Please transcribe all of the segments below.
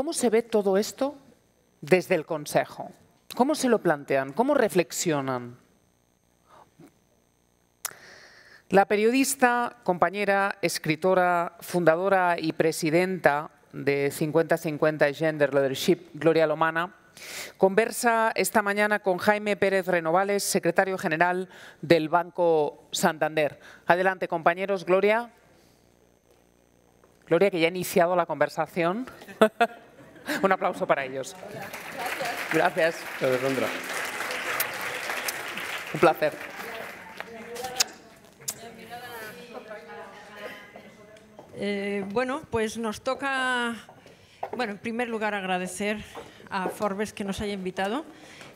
¿Cómo se ve todo esto desde el Consejo? ¿Cómo se lo plantean? ¿Cómo reflexionan? La periodista, compañera, escritora, fundadora y presidenta de 5050 Gender Leadership, Gloria Lomana, conversa esta mañana con Jaime Pérez Renovales, secretario general del Banco Santander. Adelante, compañeros. Gloria. Gloria, que ya ha iniciado la conversación. Un aplauso para ellos. Gracias. Gracias. Un placer. Eh, bueno, pues nos toca, bueno, en primer lugar agradecer a Forbes que nos haya invitado.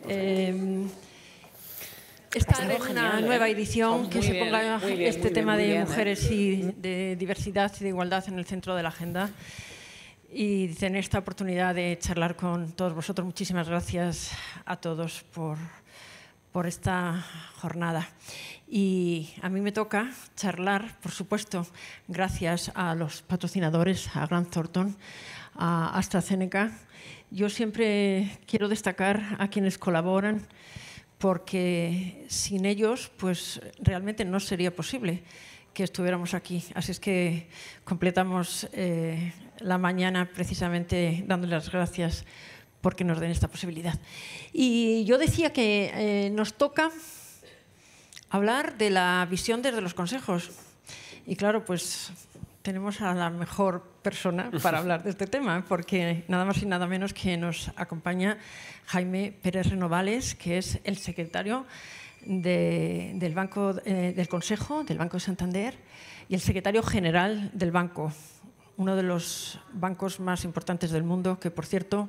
Esta eh, está una ¿eh? nueva edición que se ponga este tema de mujeres y de diversidad y de igualdad en el centro de la agenda y tener esta oportunidad de charlar con todos vosotros. Muchísimas gracias a todos por, por esta jornada. Y a mí me toca charlar, por supuesto, gracias a los patrocinadores, a Grant Thornton, a AstraZeneca. Yo siempre quiero destacar a quienes colaboran porque sin ellos pues realmente no sería posible que estuviéramos aquí. Así es que completamos eh, la mañana precisamente dándole las gracias porque nos den esta posibilidad. Y yo decía que eh, nos toca hablar de la visión desde los consejos. Y claro, pues tenemos a la mejor persona para hablar de este tema, porque nada más y nada menos que nos acompaña Jaime Pérez Renovales, que es el secretario del, banco, eh, del Consejo del Banco de Santander y el secretario general del banco uno de los bancos más importantes del mundo, que por cierto,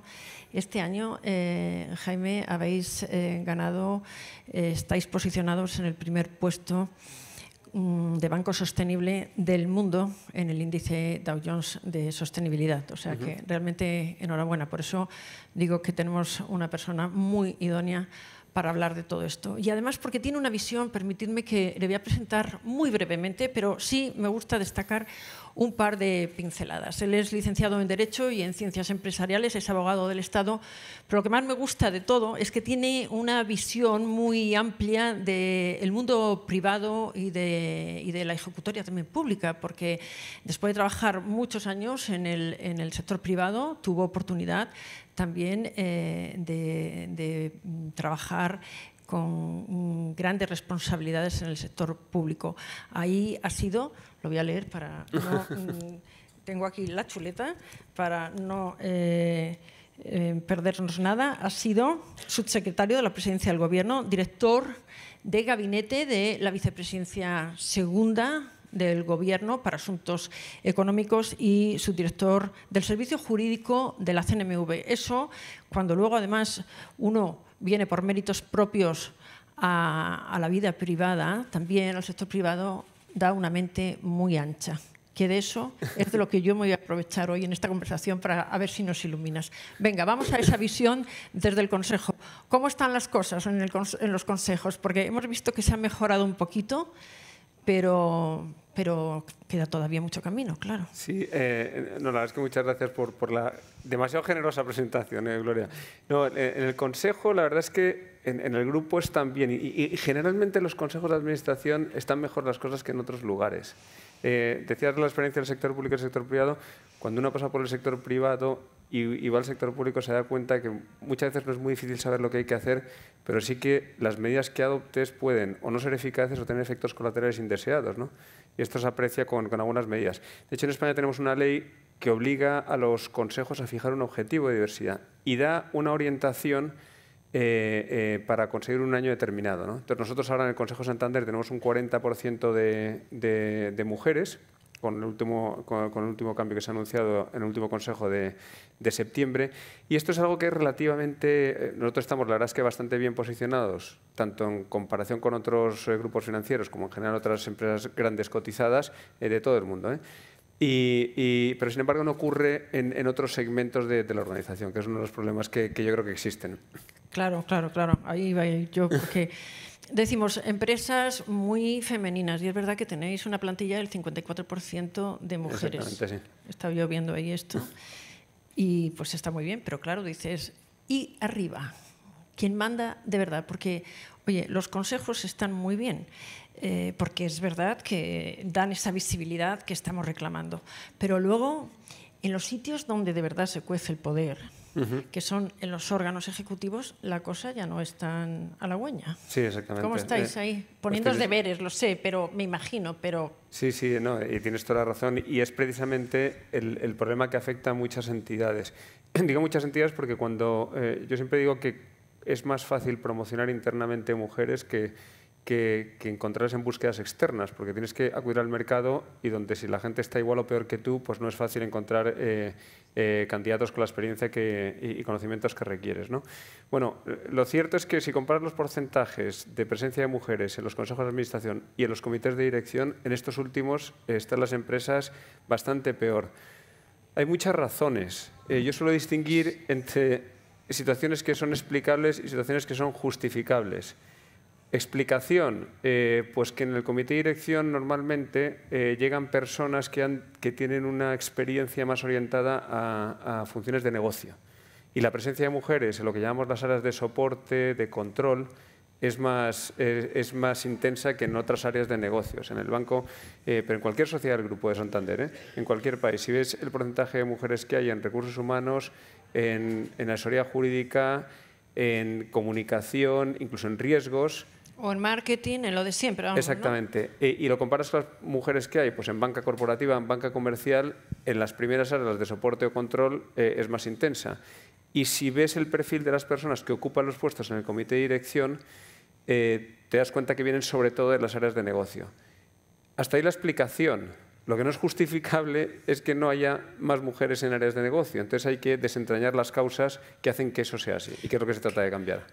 este año, eh, Jaime, habéis eh, ganado, eh, estáis posicionados en el primer puesto mm, de banco sostenible del mundo en el índice Dow Jones de sostenibilidad. O sea que realmente enhorabuena. Por eso digo que tenemos una persona muy idónea para hablar de todo esto. Y además porque tiene una visión, permitidme que le voy a presentar muy brevemente, pero sí me gusta destacar un par de pinceladas. Él es licenciado en Derecho y en Ciencias Empresariales, es abogado del Estado, pero lo que más me gusta de todo es que tiene una visión muy amplia del mundo privado y de, de, la ejecutoria también pública, porque después de trabajar muchos años en el, en el sector privado, tuvo oportunidad también eh, de, trabajar con mm, grandes responsabilidades en el sector público. Ahí ha sido, lo voy a leer para no, mm, tengo aquí la chuleta para no eh, eh, perdernos nada, ha sido subsecretario de la Presidencia del Gobierno, director de gabinete de la Vicepresidencia Segunda del Gobierno para Asuntos Económicos y subdirector del Servicio Jurídico de la CNMV. Eso, cuando luego además uno viene por méritos propios a, la vida privada, también al sector privado da una mente muy ancha que de eso es de lo que yo me voy a aprovechar hoy en esta conversación para ver si nos iluminas. Venga, vamos a esa visión desde el Consejo. ¿Cómo están las cosas en, en los consejos? Porque hemos visto que se ha mejorado un poquito, pero pero queda todavía mucho camino, claro. Sí, eh, no, la verdad es que muchas gracias por, la demasiado generosa presentación, eh, Gloria. No, en, el Consejo, la verdad es que en, el grupo están bien y, y, generalmente en los consejos de administración están mejor las cosas que en otros lugares. Eh, decías la experiencia del sector público y del sector privado. Cuando uno pasa por el sector privado y, va al sector público se da cuenta que muchas veces no es muy difícil saber lo que hay que hacer, pero sí que las medidas que adoptes pueden o no ser eficaces o tener efectos colaterales indeseados. ¿no? Y esto se aprecia con, con algunas medidas. De hecho, en España tenemos una ley que obliga a los consejos a fijar un objetivo de diversidad y da una orientación eh, eh, para conseguir un año determinado. Entonces nosotros ahora en el Consejo Santander tenemos un 40% de, de, mujeres, con el, último, con, el, último, cambio que se ha anunciado en el último Consejo de, septiembre. Y esto es algo que es relativamente, eh, nosotros estamos la verdad es que bastante bien posicionados, tanto en comparación con otros grupos financieros como en general otras empresas grandes cotizadas de todo el mundo. Y, pero sin embargo no ocurre en, otros segmentos de, la organización, que es uno de los problemas que, yo creo que existen. Claro, claro, claro. Ahí va yo, porque decimos empresas muy femeninas, y es verdad que tenéis una plantilla del 54% de mujeres. Exactamente, sí. Estaba yo viendo ahí esto, y pues está muy bien, pero claro, dices, ¿y arriba? quien manda de verdad, porque, oye, los consejos están muy bien, eh, porque es verdad que dan esa visibilidad que estamos reclamando, pero luego, en los sitios donde de verdad se cuece el poder, que son en los órganos ejecutivos, la cosa ya no es tan halagüeña. Sí, exactamente. ¿Cómo estáis eh, ahí? Poniendo deberes, lo sé, pero me imagino, pero... Sí, sí, no, y tienes toda la razón. Y es precisamente el, problema que afecta a muchas entidades. digo muchas entidades porque cuando... Eh, yo siempre digo que es más fácil promocionar internamente mujeres que, que, encontrarlas en búsquedas externas, porque tienes que acudir al mercado y donde si la gente está igual o peor que tú, pues no es fácil encontrar eh, eh, candidatos con la experiencia que, y, conocimientos que requieres. ¿no? Bueno, lo cierto es que si comparas los porcentajes de presencia de mujeres en los consejos de administración y en los comités de dirección, en estos últimos eh, están las empresas bastante peor. Hay muchas razones. yo suelo distinguir entre situaciones que son explicables y situaciones que son justificables. Explicación, eh, pues que en el comité de dirección normalmente eh, llegan personas que, han, que, tienen una experiencia más orientada a, funciones de negocio. Y la presencia de mujeres en lo que llamamos las áreas de soporte, de control, es más, es más intensa que en otras áreas de negocios. En el banco, eh, pero en cualquier sociedad del Grupo de Santander, en cualquier país. Si ves el porcentaje de mujeres que hay en recursos humanos, en, asesoría jurídica, en comunicación, incluso en riesgos. O en marketing, en lo de siempre. Exactamente. E, y, lo comparas con las mujeres que hay, pues en banca corporativa, en banca comercial, en las primeras áreas de soporte o control eh, es más intensa. Y si ves el perfil de las personas que ocupan los puestos en el comité de dirección, eh, te das cuenta que vienen sobre todo de las áreas de negocio. Hasta ahí la explicación. Lo que no es justificable es que no haya más mujeres en áreas de negocio. Entonces hay que desentrañar las causas que hacen que eso sea así y que es lo que se trata de cambiar.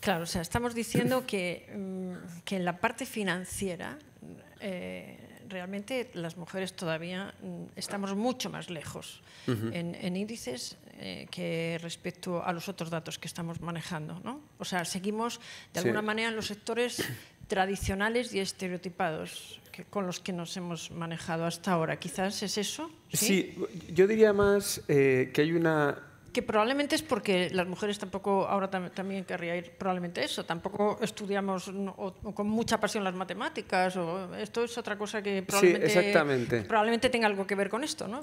Claro, o sea, estamos diciendo que, mm, en la parte financiera eh, realmente las mujeres todavía mm, estamos mucho más lejos en, índices eh, que respecto a los otros datos que estamos manejando. ¿no? O sea, seguimos de alguna manera en los sectores tradicionales y estereotipados con los que nos hemos manejado hasta ahora. ¿Quizás es eso? Sí, yo diría más eh, que hay una... Que probablemente es porque las mujeres tampoco, ahora también querría ir probablemente eso, tampoco estudiamos con mucha pasión las matemáticas, o esto es otra cosa que probablemente, probablemente tenga algo que ver con esto, ¿no?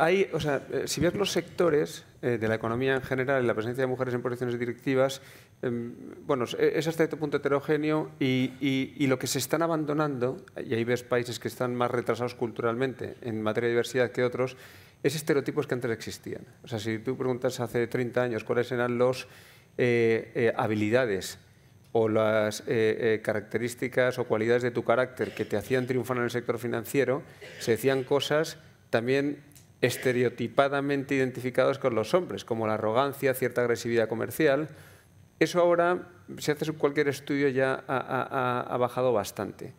hay, o sea, eh, si ves los sectores eh, de la economía en general, la presencia de mujeres en posiciones directivas, Em, bueno, es hasta este punto heterogéneo y, lo que se están abandonando, y ahí ves países que están más retrasados culturalmente en materia de diversidad que otros, es estereotipos que antes existían. O sea, si tú preguntas hace 30 años cuáles eran las eh, eh, habilidades o las eh, características o cualidades de tu carácter que te hacían triunfar en el sector financiero, se decían cosas también estereotipadamente identificadas con los hombres, como la arrogancia, cierta agresividad comercial, eso ahora, si haces cualquier estudio, ya ha, bajado bastante.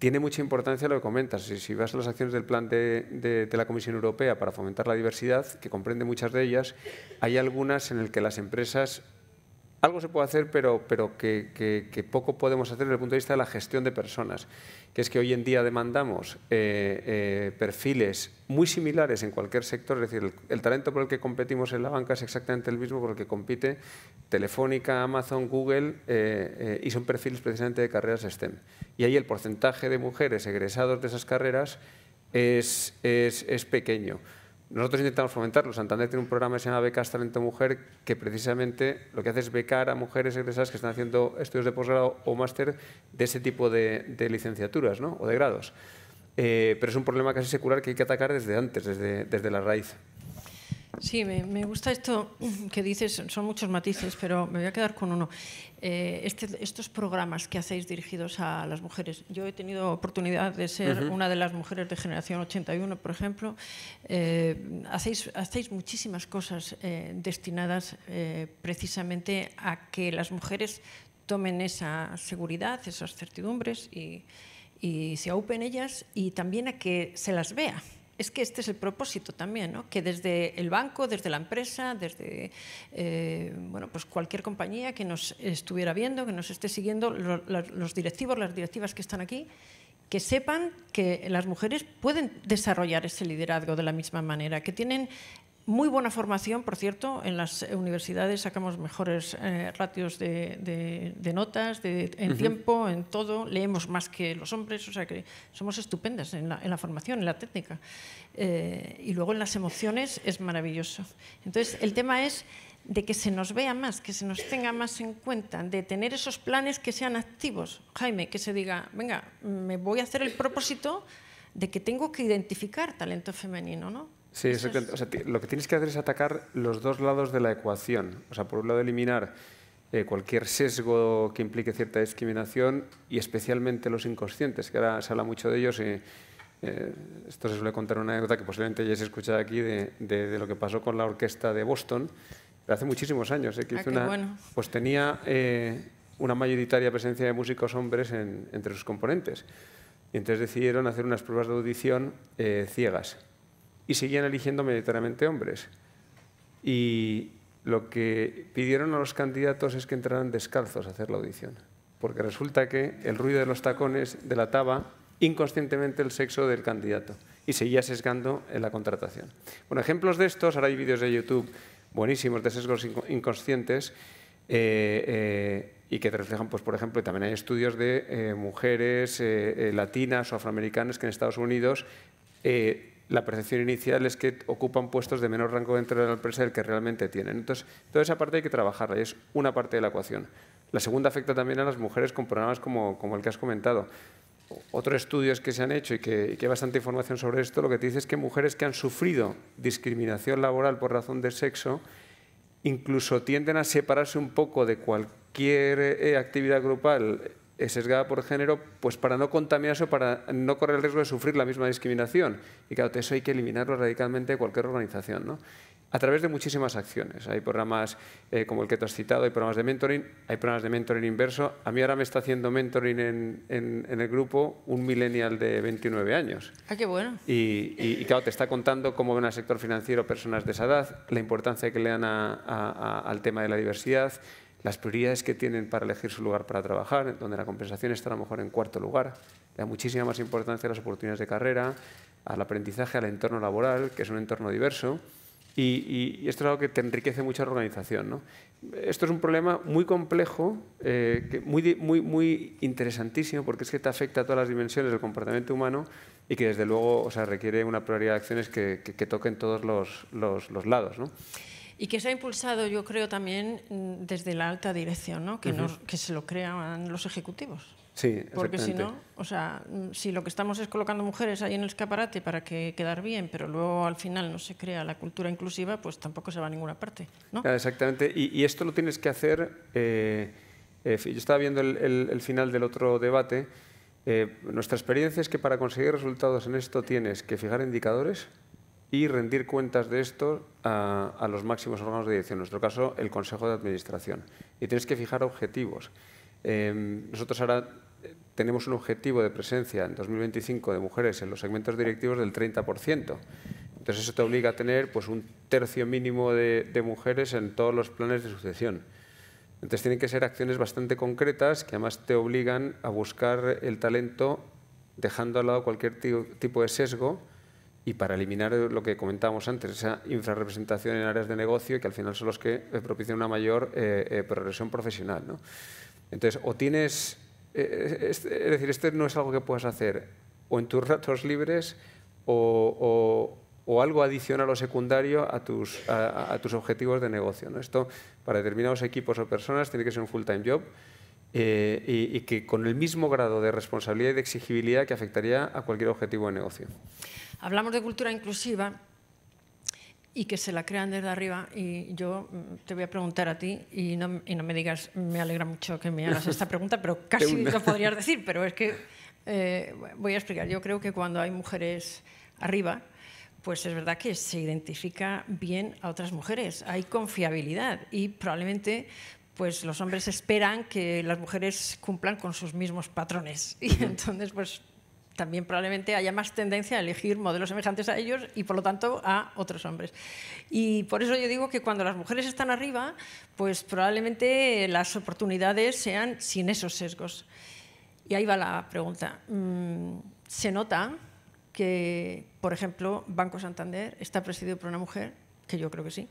Tiene mucha importancia lo que comentas. Si, vas a las acciones del plan de, de, la Comisión Europea para fomentar la diversidad, que comprende muchas de ellas, hay algunas en las que las empresas algo se puede hacer, pero, que, poco podemos hacer desde el punto de vista de la gestión de personas, que es que hoy en día demandamos eh, eh, perfiles muy similares en cualquier sector, es decir, el, talento por el que competimos en la banca es exactamente el mismo por el que compite Telefónica, Amazon, Google, eh, y son perfiles precisamente de carreras STEM. Y ahí el porcentaje de mujeres egresados de esas carreras es, es pequeño. Nosotros intentamos fomentarlo. Santander tiene un programa que se llama Becas Talento Mujer, que precisamente lo que hace es becar a mujeres egresadas que están haciendo estudios de posgrado o máster de ese tipo de, licenciaturas ¿no? o de grados. Eh, pero es un problema casi secular que hay que atacar desde antes, desde, desde la raíz. Sí, me, gusta esto que dices, son muchos matices, pero me voy a quedar con uno. Eh, este, estos programas que hacéis dirigidos a las mujeres, yo he tenido oportunidad de ser una de las mujeres de generación 81, por ejemplo. Eh, hacéis, muchísimas cosas eh, destinadas precisamente a que las mujeres tomen esa seguridad, esas certidumbres y, y se aupen ellas y también a que se las vea es que este es el propósito también, ¿no? que desde el banco, desde la empresa, desde eh, bueno, pues cualquier compañía que nos estuviera viendo, que nos esté siguiendo, los directivos, las directivas que están aquí, que sepan que las mujeres pueden desarrollar ese liderazgo de la misma manera, que tienen muy buena formación, por cierto. En las universidades sacamos mejores eh, ratios de, notas, de, en tiempo, en todo. Leemos más que los hombres, o sea que somos estupendas en la, formación, en la técnica. Eh, y luego en las emociones es maravilloso. Entonces, el tema es de que se nos vea más, que se nos tenga más en cuenta, de tener esos planes que sean activos. Jaime, que se diga, venga, me voy a hacer el propósito de que tengo que identificar talento femenino, ¿no? Sí, exactamente. lo que tienes que hacer es atacar los dos lados de la ecuación. O sea, por un lado eliminar eh, cualquier sesgo que implique cierta discriminación y especialmente los inconscientes, que ahora se habla mucho de ellos. Y, eh, esto se suele contar una anécdota que posiblemente ya se escuchado aquí de, lo que pasó con la orquesta de Boston, hace muchísimos años. Eh, que ah, Pues tenía una mayoritaria presencia de músicos hombres entre sus componentes. Y entonces decidieron hacer unas pruebas de audición ciegas y seguían eligiendo mayoritariamente hombres. Y lo que pidieron a los candidatos es que entraran descalzos a hacer la audición, porque resulta que el ruido de los tacones delataba inconscientemente el sexo del candidato y seguía sesgando en la contratación. Bueno, ejemplos de estos, ahora hay vídeos de YouTube buenísimos de sesgos inconscientes eh, eh, y que te reflejan, pues, por ejemplo, también hay estudios de eh, mujeres latinas o afroamericanas que en Estados Unidos la percepción inicial es que ocupan puestos de menor rango dentro de la empresa del que realmente tienen. Entonces, toda esa parte hay que trabajarla y es una parte de la ecuación. La segunda afecta también a las mujeres con programas como, el que has comentado. Otros estudios que se han hecho y que, y que, hay bastante información sobre esto, lo que te dice es que mujeres que han sufrido discriminación laboral por razón de sexo, incluso tienden a separarse un poco de cualquier eh, actividad grupal eh, sesgada por género, pues para no contaminarse o para no correr el riesgo de sufrir la misma discriminación. Y claro, eso hay que eliminarlo radicalmente de cualquier organización. ¿no? a través de muchísimas acciones. Hay programas eh, como el que tú has citado, hay programas de mentoring, hay programas de mentoring inverso. A mí ahora me está haciendo mentoring en, el grupo un millennial de 29 años. Ah, qué bueno. Y, claro, te está contando cómo ven al sector financiero personas de esa edad, la importancia que le dan al tema de la diversidad, las prioridades que tienen para elegir su lugar para trabajar, donde la compensación está a lo mejor en cuarto lugar. Le da muchísima más importancia a las oportunidades de carrera, al aprendizaje, al entorno laboral, que es un entorno diverso. Y, esto es algo que te enriquece mucho la organización. Esto es un problema muy complejo, eh, muy, muy, muy interesantísimo, porque es que te afecta a todas las dimensiones del comportamiento humano y que desde luego o sea, requiere una prioridad de acciones que, toquen todos los, lados. ¿no? y que se ha impulsado, yo creo, también mm, desde la alta dirección, ¿no? que, que se lo crean los ejecutivos. Sí, Porque si no, o sea, mm, si lo que estamos es colocando mujeres ahí en el escaparate para que quedar bien, pero luego al final no se crea la cultura inclusiva, pues tampoco se va a ninguna parte, exactamente. Y, esto lo tienes que hacer... Eh, eh, yo estaba viendo el, final del otro debate. Eh, nuestra experiencia es que para conseguir resultados en esto tienes que fijar indicadores, y rendir cuentas de esto a, los máximos órganos de dirección, en nuestro caso el Consejo de Administración. Y tienes que fijar objetivos. Em, nosotros ahora eh, tenemos un objetivo de presencia en 2025 de mujeres en los segmentos directivos del 30%. Entonces eso te obliga a tener pues, un tercio mínimo de, de mujeres en todos los planes de sucesión. Entonces tienen que ser acciones bastante concretas que además te obligan a buscar el talento dejando al lado cualquier tipo de sesgo y para eliminar lo que comentábamos antes, esa infrarrepresentación en áreas de negocio que al final son los que propician una mayor eh, eh, progresión profesional. ¿no? Entonces, o tienes, eh, es, decir, esto no es algo que puedas hacer o en tus ratos libres o, algo adicional o secundario a tus, tus objetivos de negocio. ¿no? Esto para determinados equipos o personas tiene que ser un full-time job. y, y, que con el mismo grado de responsabilidad y de exigibilidad que afectaría a cualquier objetivo de negocio hablamos de cultura inclusiva y que se la crean desde arriba y yo mm, te voy a preguntar a ti y no, me digas, me alegra mucho que me hagas esta pregunta, pero casi lo podrías decir, pero es que eh, voy a explicar. Yo creo que cuando hay mujeres arriba, pues es verdad que se identifica bien a otras mujeres, hay confiabilidad y probablemente pues los hombres esperan que las mujeres cumplan con sus mismos patrones y entonces pues también probablemente haya más tendencia a elegir modelos semejantes a ellos y por lo tanto a otros hombres. Y por eso yo digo que cuando las mujeres están arriba, pues probablemente las oportunidades sean sin esos sesgos. Y ahí va la pregunta. Mm, Se nota que, por ejemplo, Banco Santander está presidido por una mujer, que yo creo que sí.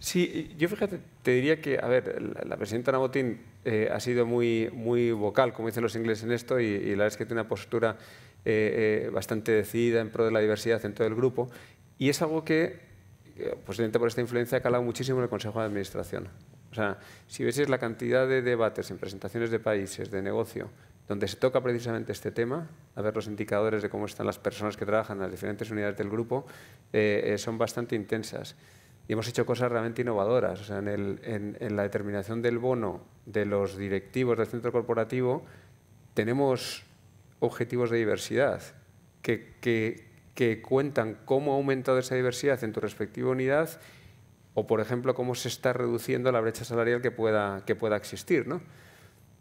Sí, yo fíjate, te diría que, a ver, la, presidenta Nabotín eh, ha sido muy, muy vocal, como dicen los ingleses en esto, y, y la verdad es que tiene una postura eh, eh, bastante decidida en pro de la diversidad en todo el grupo. Y es algo que, eh, posiblemente por esta influencia, ha calado muchísimo en el Consejo de Administración. O sea, si ves la cantidad de debates en presentaciones de países, de negocio, donde se toca precisamente este tema, a ver los indicadores de cómo están las personas que trabajan en las diferentes unidades del grupo, son bastante intensas. Y hemos hecho cosas realmente innovadoras. O sea, en, en, la determinación del bono de los directivos del centro corporativo, tenemos objetivos de diversidad que, que, cuentan cómo ha aumentado esa diversidad en tu respectiva unidad o, por ejemplo, cómo se está reduciendo la brecha salarial que pueda, que pueda existir. ¿no?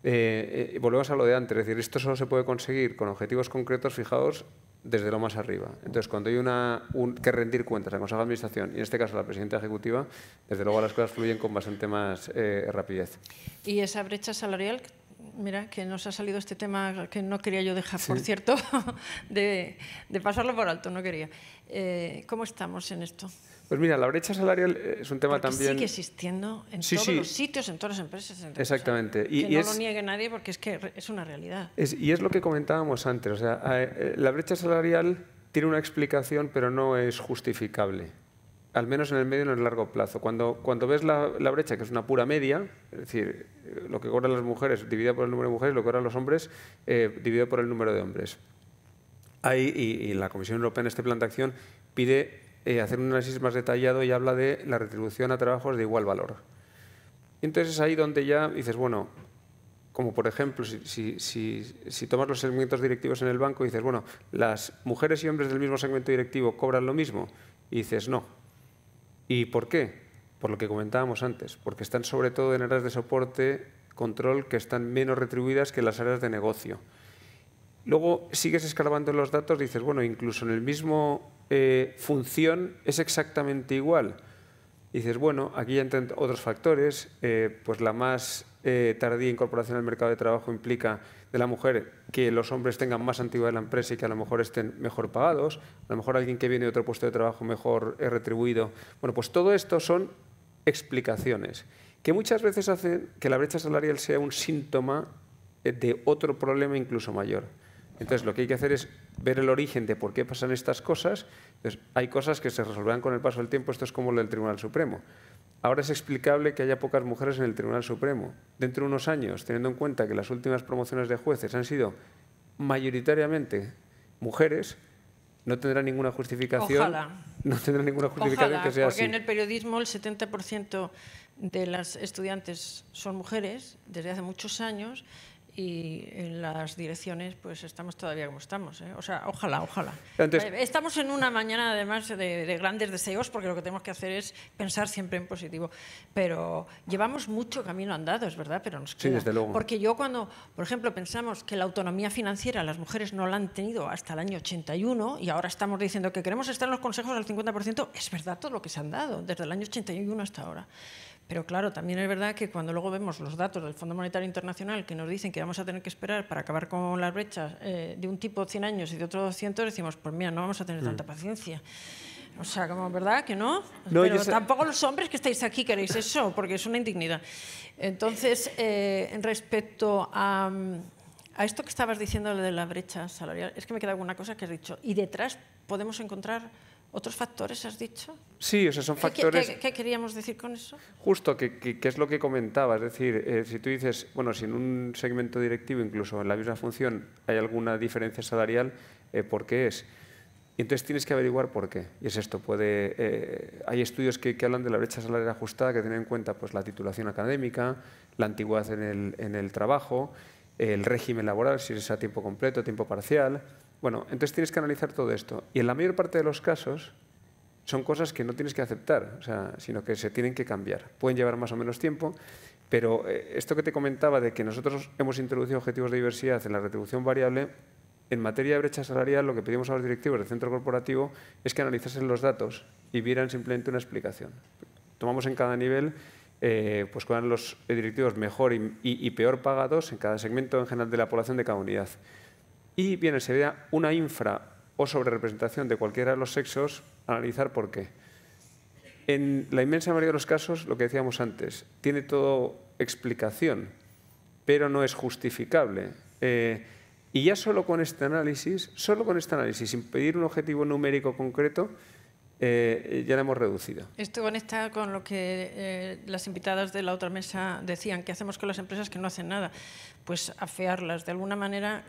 Eh, eh, volvemos a lo de antes, es decir, esto solo se puede conseguir con objetivos concretos fijados desde lo más arriba. Entonces, cuando hay una, que rendir cuentas al Consejo de Administración, y en este caso a la presidenta ejecutiva, desde luego las cosas fluyen con bastante más eh, rapidez. ¿Y esa brecha salarial Mira, que nos ha salido este tema que no quería yo dejar, por cierto, de, pasarlo por alto, no quería. Eh, ¿Cómo estamos en esto? Pues mira, la brecha salarial eh, es un tema también... Sigue existiendo en todos los sitios, en todas las empresas. Exactamente. y, no lo niegue nadie porque es que es una realidad. y es lo que comentábamos antes. O sea, eh, la brecha salarial tiene una explicación, pero no es justificable al menos en el medio y en el largo plazo. Cuando, ves la, brecha, que es una pura media, es decir, lo que cobran las mujeres dividido por el número de mujeres, lo que cobran los hombres eh, dividido por el número de hombres. Ahí, y, la Comisión Europea en este plan de acción pide eh, hacer un análisis más detallado y habla de la retribución a trabajos de igual valor. Entonces es ahí donde ya dices, bueno, como por ejemplo, si, si, tomas los segmentos directivos en el banco y dices, bueno, las mujeres y hombres del mismo segmento directivo cobran lo mismo, y dices, no, ¿Y por qué? Por lo que comentábamos antes, porque están sobre todo en áreas de soporte, control, que están menos retribuidas que las áreas de negocio. Luego sigues escarbando los datos y dices, bueno, incluso en el mismo eh, función es exactamente igual. Y dices, bueno, aquí entran otros factores, eh, pues la más eh, tardía incorporación al mercado de trabajo implica de la mujer que los hombres tengan más antigüedad en la empresa y que a lo mejor estén mejor pagados, a lo mejor alguien que viene de otro puesto de trabajo mejor es retribuido. Bueno, pues todo esto son explicaciones que muchas veces hacen que la brecha salarial sea un síntoma de otro problema incluso mayor. Entonces, lo que hay que hacer es ver el origen de por qué pasan estas cosas. hay cosas que se resolverán con el paso del tiempo. Esto es como lo del Tribunal Supremo. Ahora es explicable que haya pocas mujeres en el Tribunal Supremo. Dentro de unos años, teniendo en cuenta que las últimas promociones de jueces han sido mayoritariamente mujeres, no tendrá ninguna justificación. No tendrá ninguna justificación que sea porque Porque en el periodismo el 70% de las estudiantes son mujeres desde hace muchos años y en las direcciones pues estamos todavía como estamos. ¿eh? O sea, ojalá, ojalá. estamos en una mañana además de, grandes deseos porque lo que tenemos que hacer es pensar siempre en positivo. Pero llevamos mucho camino andado, es verdad, pero nos queda. Sí, desde luego. Porque yo cuando, por ejemplo, pensamos que la autonomía financiera las mujeres no la han tenido hasta el año 81 y ahora estamos diciendo que queremos estar en los consejos al 50%, es verdad todo lo que se han dado desde el año 81 hasta ahora. Pero claro, también es verdad que cuando luego vemos los datos del Fondo Monetario Internacional que nos dicen que vamos a tener que esperar para acabar con las brechas eh, de un tipo 100 años y de otro 200, decimos, pues mira, no vamos a tener mm. tanta paciencia. O sea, como verdad que no. Pero tampoco los hombres que estáis aquí queréis eso, porque es una indignidad. Entonces, en eh, respecto a, mm, a, esto que estabas diciendo de la brecha salarial, es que me queda alguna cosa que has dicho. Y detrás podemos encontrar ¿Otros factores has dicho? Sí, o sea, son factores... ¿Qué, queríamos decir con eso? Justo, que, es lo que comentaba. Es decir, eh, si tú dices, bueno, si en un segmento directivo, incluso en la misma función, hay alguna diferencia salarial, eh, ¿por qué es? entonces tienes que averiguar por qué. Y es esto, puede, eh, hay estudios que, hablan de la brecha salarial ajustada, que tienen en cuenta pues, la titulación académica, la antigüedad en el, en el trabajo, el régimen laboral, si es a tiempo completo, tiempo parcial, bueno, entonces tienes que analizar todo esto. Y en la mayor parte de los casos son cosas que no tienes que aceptar, sino que se tienen que cambiar. Pueden llevar más o menos tiempo, pero eh, esto que te comentaba de que nosotros hemos introducido objetivos de diversidad en la retribución variable, en materia de brecha salarial lo que pedimos a los directivos del centro corporativo es que analizasen los datos y vieran simplemente una explicación. Tomamos en cada nivel eh, pues cuáles pues los directivos mejor y peor pagados en cada segmento en general de la población de cada unidad. Y bien, vea una infra o sobrerepresentación de cualquiera de los sexos, analizar por qué. En la inmensa mayoría de los casos, lo que decíamos antes, tiene todo explicación, pero no es justificable. Eh, y ya solo con este análisis, solo con este análisis, sin pedir un objetivo numérico concreto, eh, ya la hemos reducido. Esto conecta con lo que eh, las invitadas de la otra mesa decían, ¿qué hacemos con las empresas que no hacen nada? Pues afearlas, de alguna manera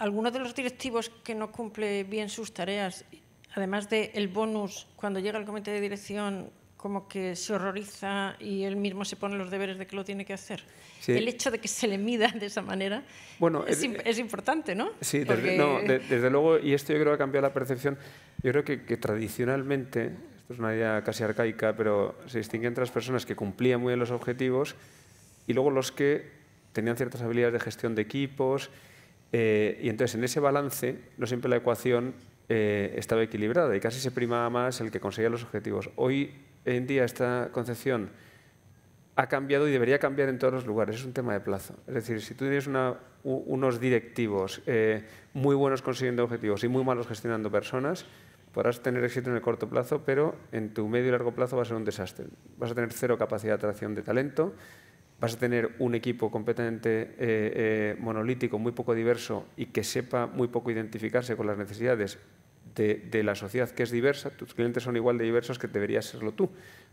algunos de los directivos que no cumple bien sus tareas, además de el bonus, cuando llega el comité de dirección, como que se horroriza y él mismo se pone los deberes de que lo tiene que hacer. El hecho de que se le mida de esa manera bueno, es, importante, ¿no? Sí, desde, luego, y esto yo creo que ha cambiado la percepción. Yo creo que, tradicionalmente, esto es una idea casi arcaica, pero se distinguen entre las personas que cumplían muy bien los objetivos y luego los que tenían ciertas habilidades de gestión de equipos, eh, y entonces en ese balance no siempre la ecuación eh, estaba equilibrada y casi se primaba más el que conseguía los objetivos. Hoy en día esta concepción ha cambiado y debería cambiar en todos los lugares. Es un tema de plazo. Es decir, si tú tienes unos directivos eh, muy buenos consiguiendo objetivos y muy malos gestionando personas, podrás tener éxito en el corto plazo, pero en tu medio y largo plazo va a ser un desastre. Vas a tener cero capacidad de atracción de talento, vas a tener un equipo completamente eh, eh, monolítico, muy poco diverso y que sepa muy poco identificarse con las necesidades de, la sociedad que es diversa, tus clientes son igual de diversos que deberías serlo tú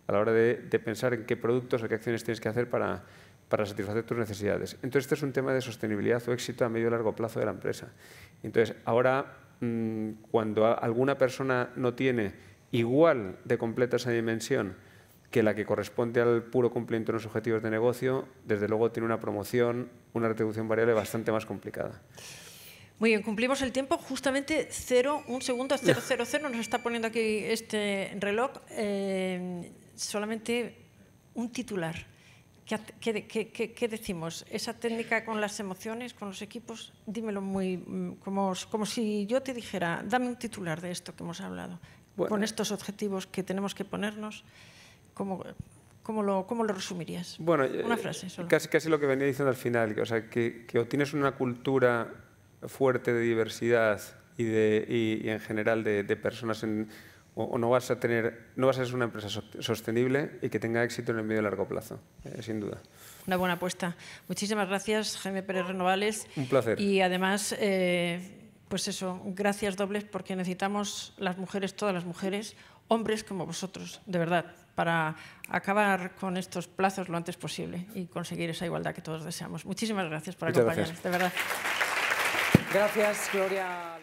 a la hora de, pensar en qué productos o qué acciones tienes que hacer para, satisfacer tus necesidades. Entonces, este es un tema de sostenibilidad o éxito a medio y largo plazo de la empresa. Entonces, ahora, mm, cuando alguna persona no tiene igual de completa esa dimensión, que la que corresponde al puro cumplimiento de los objetivos de negocio, desde luego tiene una promoción, una retribución variable bastante más complicada. Muy bien, cumplimos el tiempo. Justamente cero un segundo, cero nos está poniendo aquí este reloj. Eh, solamente un titular. ¿Qué, decimos? ¿Esa técnica con las emociones, con los equipos? Dímelo muy. Mm, como, como si yo te dijera, dame un titular de esto que hemos hablado, con estos objetivos que tenemos que ponernos. ¿Cómo, lo, resumirías? Bueno, una eh, frase solo. Casi, casi lo que venía diciendo al final, que, o tienes una cultura fuerte de diversidad y, de, en general de, personas o, no vas a tener, no vas a ser una empresa sostenible y que tenga éxito en el medio y largo plazo, eh, sin duda. Una buena apuesta. Muchísimas gracias, Jaime Pérez Renovales. Un placer. Y además, eh, pues eso, gracias dobles porque necesitamos las mujeres, todas las mujeres, hombres como vosotros, de verdad para acabar con estos plazos lo antes posible y conseguir esa igualdad que todos deseamos. Muchísimas gracias por acompañarnos, de verdad. Gracias, Gloria.